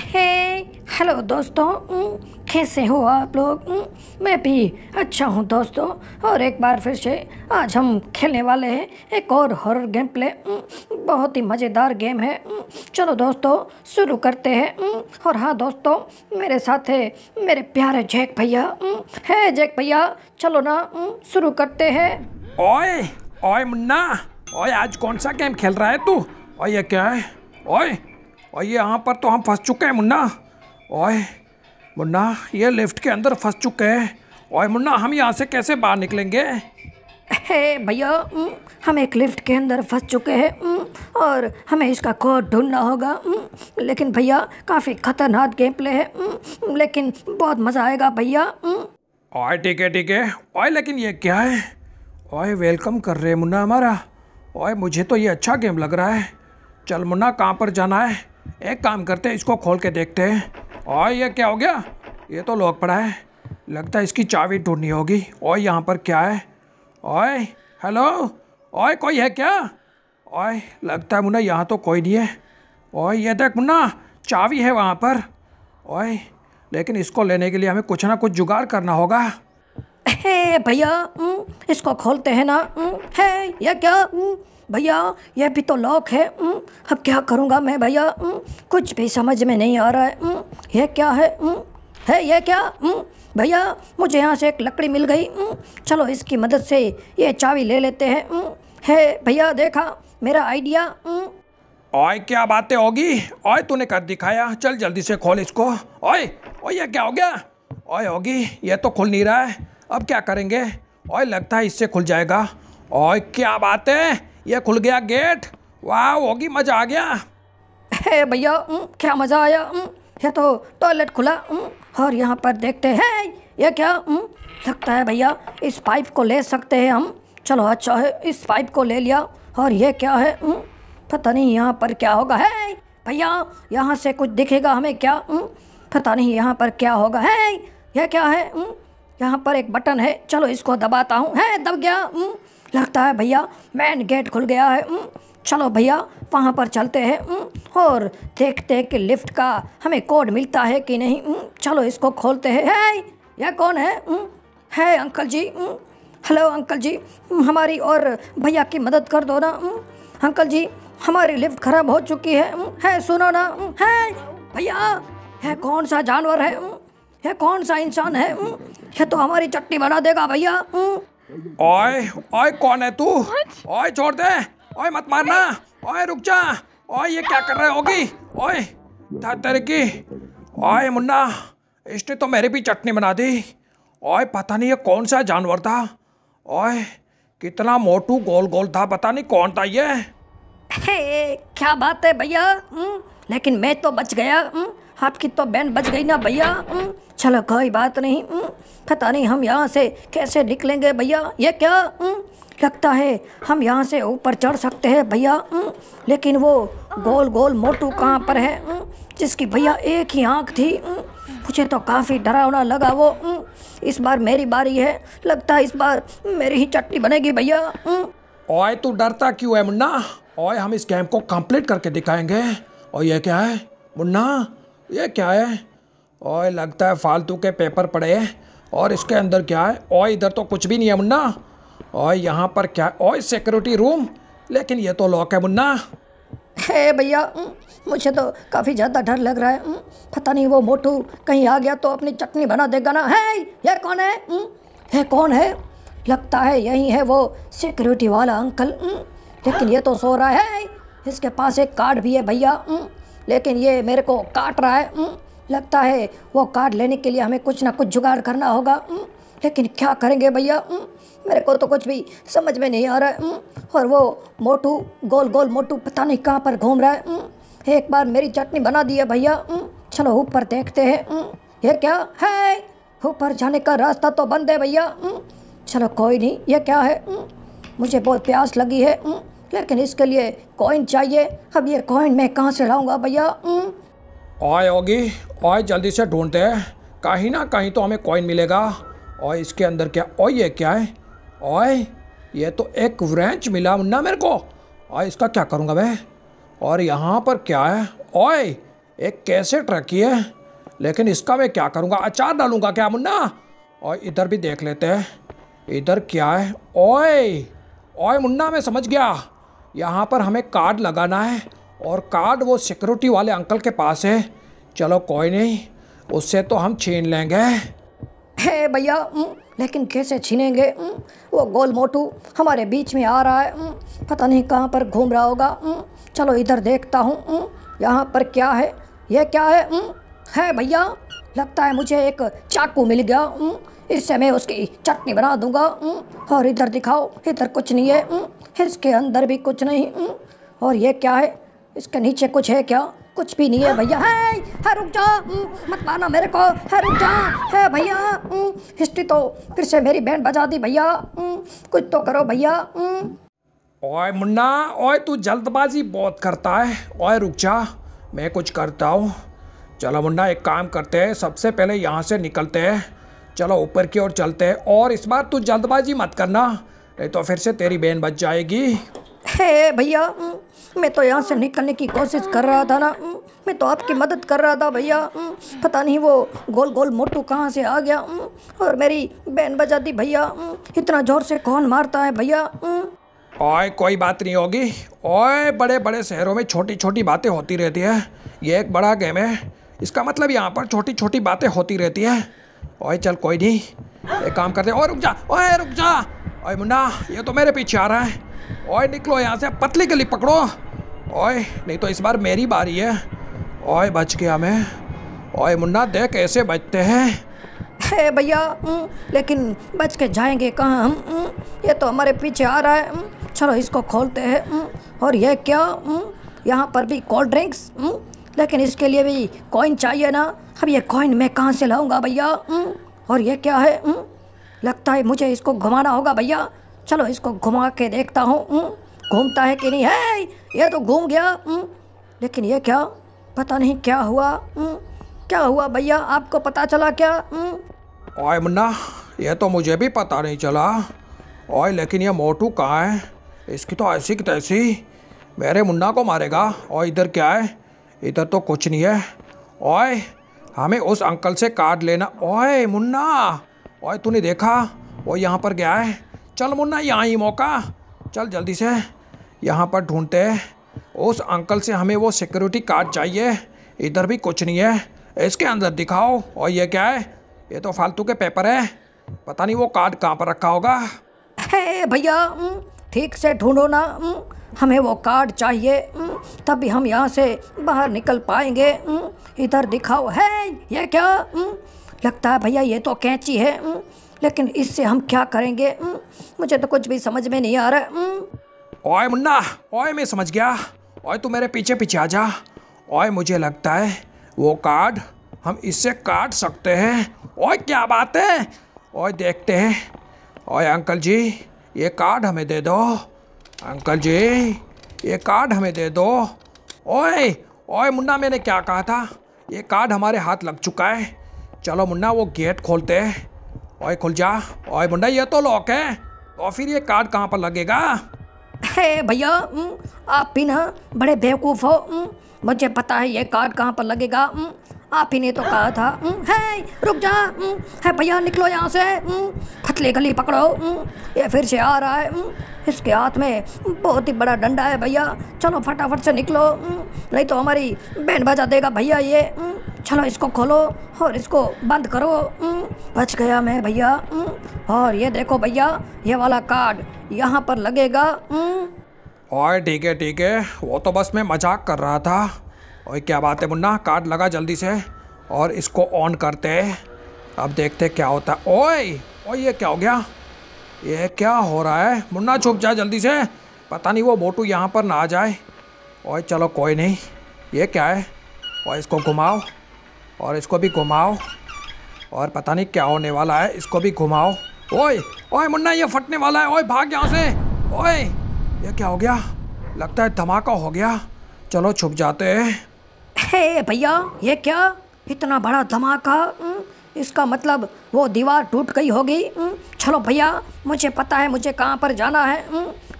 हे hello दोस्तों कैसे हो आप लोग मैं भी अच्छा हूँ दोस्तों और एक बार फिर से आज हम खेलने वाले हैं एक और हॉरर गेम प्ले बहुत ही मज़ेदार गेम है चलो दोस्तों शुरू करते हैं और हाँ दोस्तों मेरे साथ है मेरे प्यारे जैक भैया है जैक भैया चलो ना शुरू करते हैं ओए ओए मुन्ना ओए आज कौन सा गेम खेल रहा है तू ओए ये क्या है ओए और यहाँ पर तो हम फंस चुके हैं मुन्ना ओए मुन्ना ये लिफ्ट के अंदर फंस चुके हैं ओए मुन्ना हम यहाँ से कैसे बाहर निकलेंगे हे भैया हम एक लिफ्ट के अंदर फंस चुके हैं और हमें इसका कोड ढूंढना होगा लेकिन भैया काफ़ी खतरनाक गेम प्ले है लेकिन बहुत मज़ा आएगा भैया ओए ठीक है ठीक है ओए लेकिन ये क्या है ओए वेलकम कर रहे मुन्ना हमारा ओए मुझे तो ये अच्छा गेम लग रहा है चल मुन्ना कहाँ पर जाना है एक काम करते हैं इसको खोल के देखते हैं और ये क्या हो गया ये तो लॉक पड़ा है लगता है इसकी चाबी ढूंढनी होगी और यहाँ पर क्या है ओए हेलो ओए कोई है क्या ओए लगता है मुन्ना यहाँ तो कोई नहीं है ओए ये देख मुन्ना चाबी है वहाँ पर ओए लेकिन इसको लेने के लिए हमें कुछ ना कुछ जुगाड़ करना होगा हे भैया इसको खोलते हैं ना है ये क्या भैया यह भी तो लॉक है अब क्या करूँगा मैं भैया कुछ भी समझ में नहीं आ रहा है यह क्या है है ये क्या भैया मुझे यहाँ से एक लकड़ी मिल गई चलो इसकी मदद से ये चावी ले लेते हैं है भैया देखा मेरा आइडिया ओए क्या बातें होगी ओए तूने कर दिखाया चल जल्दी से खोल इसको ओए ओए ये क्या हो गया ओए होगी ये तो खुल नहीं रहा है अब क्या करेंगे और लगता है इससे खुल जाएगा और क्या बात है ये खुल गया गेट वाह होगी मज़ा आ गया हे भैया क्या मज़ा आया ये तो टॉयलेट खुला और यहाँ पर देखते हैं ये क्या लगता है भैया इस पाइप को ले सकते हैं हम चलो अच्छा है इस पाइप को ले लिया और ये क्या है पता नहीं यहाँ पर क्या होगा है भैया यहाँ से कुछ दिखेगा हमें क्या पता नहीं यहाँ पर क्या होगा है यह क्या है यहाँ पर एक बटन है चलो इसको दबाता हूँ है दब गया लगता है भैया मैन गेट खुल गया है चलो भैया वहाँ पर चलते हैं और देखते हैं कि लिफ्ट का हमें कोड मिलता है कि नहीं चलो इसको खोलते हैं है यह कौन है है uncle ji hello uncle ji हमारी और भैया की मदद कर दो ना अंकल जी हमारी लिफ्ट खराब हो चुकी है है सुनो ना है भैया है कौन सा जानवर है है कौन सा इंसान है हम्म, ये तो हमारी चटनी बना देगा भैया हम्म। ओए ओए कौन है तू ओए छोड़ दे ओए मत मारना ओए रुक जा ओए ये क्या कर रहे होगी ओए तेरे की ओए मुन्ना इसने तो मेरी भी चटनी बना दी ओए पता नहीं ये कौन सा जानवर था ओए कितना मोटू गोल गोल था पता नहीं कौन था ये हे, क्या बात है भैया हम्म, लेकिन मैं तो बच गया हुँ? आपकी तो बहन बच गई ना भैया चलो कोई बात नहीं पता नहीं हम यहाँ से कैसे निकलेंगे भैया ये क्या लगता है हम यहाँ से ऊपर चढ़ सकते हैं भैया लेकिन वो गोल गोल मोटू कहाँ पर है जिसकी भैया एक ही आँख थी मुझे तो काफ़ी डरावना लगा वो इस बार मेरी बारी है लगता है इस बार मेरी ही चटनी बनेगी भैया ओए तू डरता क्यों है मुन्ना ओए हम इस गेम को कंप्लीट करके दिखाएंगे और ये क्या है मुन्ना ये क्या है ओए लगता है फालतू के पेपर पड़े हैं और इसके अंदर क्या है ओए इधर तो कुछ भी नहीं है मुन्ना ओए यहाँ पर क्या ओए सिक्योरिटी रूम लेकिन ये तो लॉक है मुन्ना है भैया मुझे तो काफ़ी ज़्यादा डर लग रहा है पता नहीं वो मोटू कहीं आ गया तो अपनी चटनी बना देगा ना है ये कौन है है कौन है लगता है यही है वो सिक्योरिटी वाला अंकल लेकिन ये तो सो रहा है इसके पास एक कार्ड भी है भैया लेकिन ये मेरे को काट रहा है लगता है वो काट लेने के लिए हमें कुछ ना कुछ जुगाड़ करना होगा लेकिन क्या करेंगे भैया मेरे को तो कुछ भी समझ में नहीं आ रहा है और वो मोटू गोल गोल मोटू पता नहीं कहाँ पर घूम रहा है एक बार मेरी चटनी बना दी है भैया चलो ऊपर देखते हैं ये क्या है ऊपर जाने का रास्ता तो बंद है भैया चलो कोई नहीं ये क्या है मुझे बहुत प्यास लगी है लेकिन इसके लिए कॉइन चाहिए अब ये कॉइन मैं कहाँ से लाऊंगा भैया आए होगी आए जल्दी से ढूंढते हैं कहीं ना कहीं तो हमें कॉइन मिलेगा और इसके अंदर क्या ओ ये क्या है ओए ये तो एक व्रेंच मिला ना मेरे को और इसका क्या करूँगा मैं और यहाँ पर क्या है ओए एक कैसे रखी है लेकिन इसका मैं क्या करूँगा अचार डालूंगा क्या मुन्ना और इधर भी देख लेते हैं इधर क्या है ओए ओए मुन्ना मैं समझ गया यहाँ पर हमें कार्ड लगाना है और कार्ड वो सिक्योरिटी वाले अंकल के पास है चलो कोई नहीं उससे तो हम छीन लेंगे हे भैया लेकिन कैसे छीनेंगे वो गोल मोटू हमारे बीच में आ रहा है पता नहीं कहाँ पर घूम रहा होगा चलो इधर देखता हूँ यहाँ पर क्या है ये क्या है है भैया लगता है मुझे एक चाकू मिल गया इससे मैं उसकी चटनी बना दूंगा और इधर दिखाओ इधर कुछ नहीं है इसके अंदर भी कुछ नहीं और ये क्या है इसके नीचे कुछ है क्या कुछ भी नहीं है भैया है है रुक जा मत माना मेरे को है रुक जा है भैया हिस्ट्री तो फिर से मेरी बहन बजा दी भैया कुछ तो करो भैया ओए मुन्ना ओए तू जल्दबाजी बहुत करता है ओए रुक जा मैं कुछ करता हूँ चलो मुन्ना एक काम करते हैं सबसे पहले यहाँ से निकलते हैं चलो ऊपर की ओर चलते हैं और इस बार तू जल्दबाजी मत करना नहीं तो फिर से तेरी बहन बच जाएगी हे भैया मैं तो यहाँ से निकलने की कोशिश कर रहा था ना मैं तो आपकी मदद कर रहा था भैया पता नहीं वो गोल गोल मोटू कहाँ से आ गया और मेरी बहन बजा दी भैया इतना जोर से कौन मारता है भैया ओए कोई बात नहीं होगी ओए बड़े बड़े शहरों में छोटी छोटी बातें होती रहती है ये एक बड़ा गेम है इसका मतलब यहाँ पर छोटी छोटी बातें होती रहती है ओए चल कोई नहीं एक काम करते ओए रुक जा ओए रुक जा ओए मुन्ना ये तो मेरे पीछे आ रहा है ओए निकलो यहाँ से पतली गली पकड़ो ओए नहीं तो इस बार मेरी बारी है ओए बच गया मैं ओए मुन्ना देख कैसे बचते हैं हे भैया लेकिन बच के जाएंगे कहाँ हम ये तो हमारे पीछे आ रहा है चलो इसको खोलते हैं और यह क्या यहाँ पर भी कोल्ड ड्रिंक्स लेकिन इसके लिए भी कॉइन चाहिए ना अब ये कॉइन मैं कहाँ से लाऊंगा भैया और ये क्या है हुँ? लगता है मुझे इसको घुमाना होगा भैया चलो इसको घुमा के देखता हूँ घूमता है कि नहीं है ये तो घूम गया हुँ? लेकिन ये क्या पता नहीं क्या हुआ हुँ? क्या हुआ भैया आपको पता चला क्या ओए मुन्ना ये तो मुझे भी पता नहीं चला ओए लेकिन ये मोटू कहाँ है इसकी तो ऐसी की तैसी मेरे मुन्ना को मारेगा और इधर क्या है इधर तो कुछ नहीं है ओए हमें उस अंकल से कार्ड लेना ओए मुन्ना ओए तूने देखा वो यहाँ पर गया है चल मुन्ना यहाँ ही मौका चल जल्दी से यहाँ पर ढूंढते उस अंकल से हमें वो सिक्योरिटी कार्ड चाहिए इधर भी कुछ नहीं है इसके अंदर दिखाओ और ये क्या है ये तो फालतू के पेपर है पता नहीं वो कार्ड कहाँ पर रखा होगा भैया ठीक से ढूंढो ना हमें वो कार्ड चाहिए तभी हम यहाँ से बाहर निकल पाएंगे इधर दिखाओ है ये क्या लगता है भैया ये तो कैंची है लेकिन इससे हम क्या करेंगे मुझे तो कुछ भी समझ में नहीं आ रहा ओए मुन्ना ओए मैं समझ गया ओए तू मेरे पीछे पीछे आ जा ओए मुझे लगता है वो कार्ड हम इससे काट सकते हैं ओए क्या बात है ओए देखते हैं ओए अंकल जी ये कार्ड हमें दे दो अंकल जी ये कार्ड हमें दे दो ओए ओए मुन्ना मैंने क्या कहा था ये कार्ड हमारे हाथ लग चुका है चलो मुन्ना वो गेट खोलते हैं ओए खुल जा ओए मुन्ना ये तो लॉक है तो फिर ये कार्ड कहाँ पर लगेगा हे भैया आप भी ना बड़े बेवकूफ़ हो मुझे पता है ये कार्ड कहाँ पर लगेगा आप ही ने तो कहा था है रुक जा है भैया निकलो यहाँ से खतले गली पकड़ो ये फिर से आ रहा है इसके हाथ में बहुत ही बड़ा डंडा है भैया चलो फटाफट से निकलो नहीं तो हमारी बहन बजा देगा भैया ये चलो इसको खोलो और इसको बंद करो बच गया मैं भैया और ये देखो भैया ये वाला कार्ड यहाँ पर लगेगा और ठीक है ठीक है वो तो बस मैं मजाक कर रहा था और क्या बात है मुन्ना कार्ड लगा जल्दी से और इसको ऑन करते हैं अब देखते हैं क्या होता है ओए ओए ये क्या हो गया ये क्या हो रहा है मुन्ना छुप जा जल्दी से पता नहीं वो मोटू यहाँ पर ना आ जाए ओए चलो कोई नहीं ये क्या है और इसको घुमाओ और इसको भी घुमाओ और पता नहीं क्या होने वाला है इसको भी घुमाओ ओए ओए मुन्ना ये फटने वाला है ओए भाग यहाँ से ओए ये क्या हो गया लगता है धमाका हो गया चलो छुप जाते हैं हे भैया ये क्या इतना बड़ा धमाका इसका मतलब वो दीवार टूट गई होगी चलो भैया मुझे पता है मुझे कहाँ पर जाना है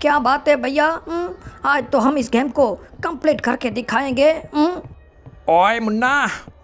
क्या बात है भैया आज तो हम इस गेम को कंप्लीट करके दिखाएंगे ओए मुन्ना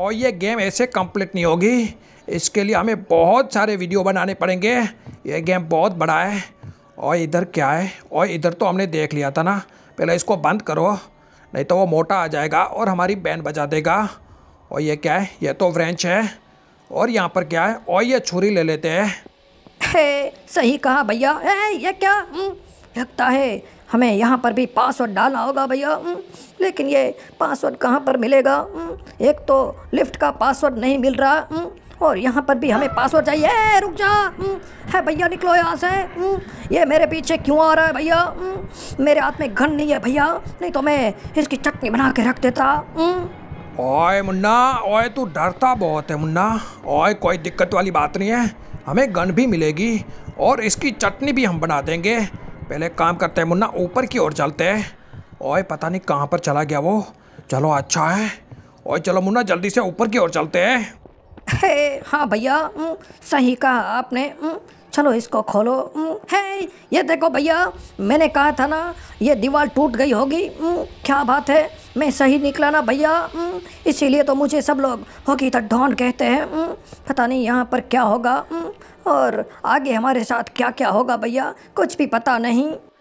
और ये गेम ऐसे कंप्लीट नहीं होगी इसके लिए हमें बहुत सारे वीडियो बनाने पड़ेंगे ये गेम बहुत बड़ा है और इधर क्या है और इधर तो हमने देख लिया था ना पहले इसको बंद करो नहीं तो वो मोटा आ जाएगा और हमारी बैन बजा देगा और ये क्या है ये तो व्रेंच है और यहाँ पर क्या है और ये छुरी ले लेते हैं हे सही कहा भैया ये क्या हम्म, लगता है हमें यहाँ पर भी पासवर्ड डालना होगा भैया हम्म, लेकिन ये पासवर्ड कहाँ पर मिलेगा हम्म, एक तो लिफ्ट का पासवर्ड नहीं मिल रहा और यहाँ पर भी हमें पासवर्ड चाहिए रुक जा हम्म, है भैया निकलो यहाँ से हम्म, ये मेरे पीछे क्यों आ रहा है भैया हम्म, मेरे हाथ में घन नहीं है भैया नहीं तो मैं इसकी चटनी बना के रख देता ओए मुन्ना ओए तू डरता बहुत है मुन्ना ओए कोई दिक्कत वाली बात नहीं है हमें गन भी मिलेगी और इसकी चटनी भी हम बना देंगे पहले काम करते हैं मुन्ना ऊपर की ओर चलते हैं ओए पता नहीं कहाँ पर चला गया वो चलो अच्छा है ओए चलो मुन्ना जल्दी से ऊपर की ओर चलते हैं है हाँ भैया सही कहा आपने चलो इसको खोलो है ये देखो भैया मैंने कहा था ना ये दीवार टूट गई होगी क्या बात है मैं सही निकला ना भैया इसीलिए तो मुझे सब लोग होगी तो ढोंड कहते हैं पता नहीं यहाँ पर क्या होगा और आगे हमारे साथ क्या क्या होगा भैया कुछ भी पता नहीं